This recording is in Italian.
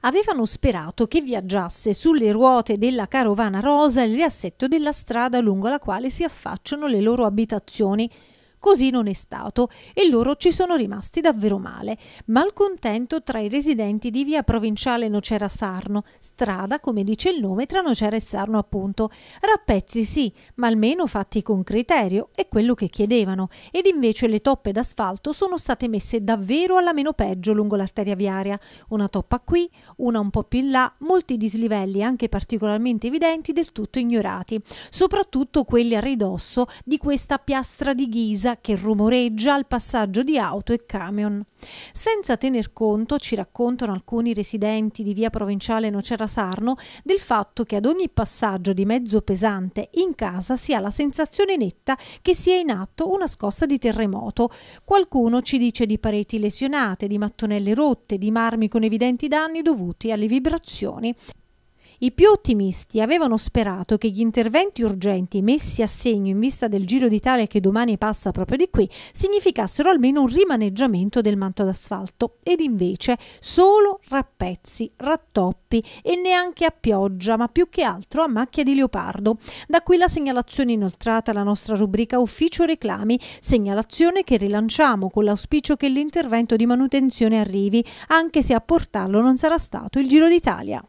avevano sperato che viaggiasse sulle ruote della carovana rosa il riassetto della strada lungo la quale si affacciano le loro abitazioni, Così non è stato e loro ci sono rimasti davvero male. Malcontento tra i residenti di via provinciale Nocera Sarno, strada come dice il nome tra Nocera e Sarno appunto. Rappezzi sì, ma almeno fatti con criterio, è quello che chiedevano. Ed invece le toppe d'asfalto sono state messe davvero alla meno peggio lungo l'arteria viaria. Una toppa qui, una un po' più in là, molti dislivelli anche particolarmente evidenti del tutto ignorati, soprattutto quelli a ridosso di questa piastra di ghisa Pisa che rumoreggia al passaggio di auto e camion. Senza tener conto, ci raccontano alcuni residenti di via provinciale Nocera Sarno, del fatto che ad ogni passaggio di mezzo pesante in casa si ha la sensazione netta che sia in atto una scossa di terremoto. Qualcuno ci dice di pareti lesionate, di mattonelle rotte, di marmi con evidenti danni dovuti alle vibrazioni. I più ottimisti avevano sperato che gli interventi urgenti messi a segno in vista del Giro d'Italia che domani passa proprio di qui significassero almeno un rimaneggiamento del manto d'asfalto ed invece solo rappezzi, rattoppi e neanche a pioggia ma più che altro a macchia di leopardo. Da qui la segnalazione inoltrata alla nostra rubrica Ufficio Reclami, segnalazione che rilanciamo con l'auspicio che l'intervento di manutenzione arrivi anche se a portarlo non sarà stato il Giro d'Italia.